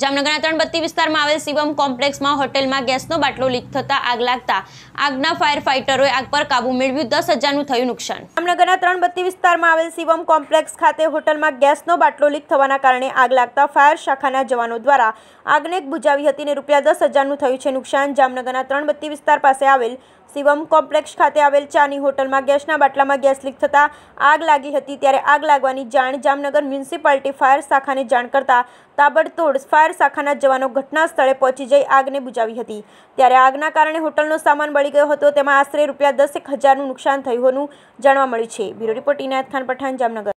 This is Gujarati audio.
જામનગરના ત્રણબત્તી વિસ્તારમાં આવેલ શિવમ કોમ્પ્લેક્સમાં હોટેલમાં ગેસનો બાટલો લીક થતા આગ લાગતા આગના ફાયર ફાઇટરોએ આગ પર કાબુ મેળવ્યું દસ હજારનું થયું નુકસાન જામનગરના ત્રણબત્તી વિસ્તારમાં આવેલ શિવમ કોમ્પ્લેક્સ ખાતે હોટલમાં ગેસનો બાટલો લીક થવાના કારણે આગ લાગતા ફાયર શાખાના જવાનો દ્વારા આગને બુજાવી હતી ને રૂપિયા દસ હજારનું થયું છે નુકસાન જામનગરના ત્રણબત્તી વિસ્તાર પાસે આવેલ શિવમ કોમ્પ્લેક્સ ખાતે આવેલ ચાની હોટલમાં ગેસના બાટલામાં ગેસ લીક થતા આગ લાગી હતી ત્યારે આગ લાગવાની જાણ જામનગર મ્યુનિસિપાલિટી ફાયર શાખાને જાણ કરતા તાબડતોડ ફાયર શાખાના જવાનો ઘટના સ્થળે પહોંચી જઈ આગને બુજાવી હતી ત્યારે આગના કારણે હોટલનો સામાન બળી ગયો હતો તેમાં આશરે રૂપિયા દસેક હજારનું નુકસાન થયું હોવાનું જાણવા મળ્યું છે બ્યુરો રિપોર્ટ ઇનાયત ખાન પઠાણ જામનગર